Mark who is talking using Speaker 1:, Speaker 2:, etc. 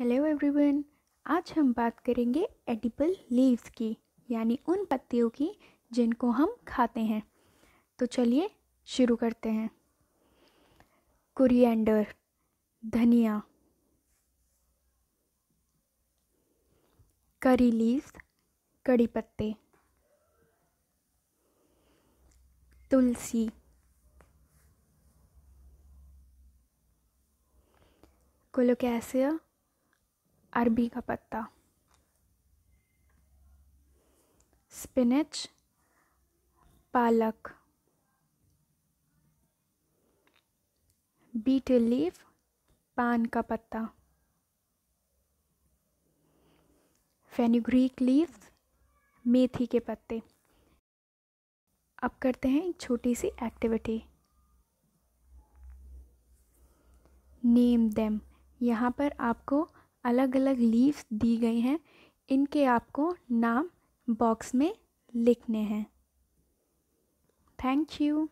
Speaker 1: hello everyone आज हम बात करेंगे एडिबल लीव्स की यानी उन पत्तियों की जिनको हम खाते हैं तो चलिए शुरू करते हैं कुरिएंडर धनिया करी लीव्स कड़ी पत्ते तुलसी कोलोकैसिया अरबी का पत्ता स्पिनच पालक बीट लीफ पान का पत्ता फेनुग्रीक लीफ मेथी के पत्ते अब करते हैं एक छोटी सी एक्टिविटी नेम देम यहाँ पर आपको अलग अलग लीव्स दी गई हैं इनके आपको नाम बॉक्स में लिखने हैं थैंक यू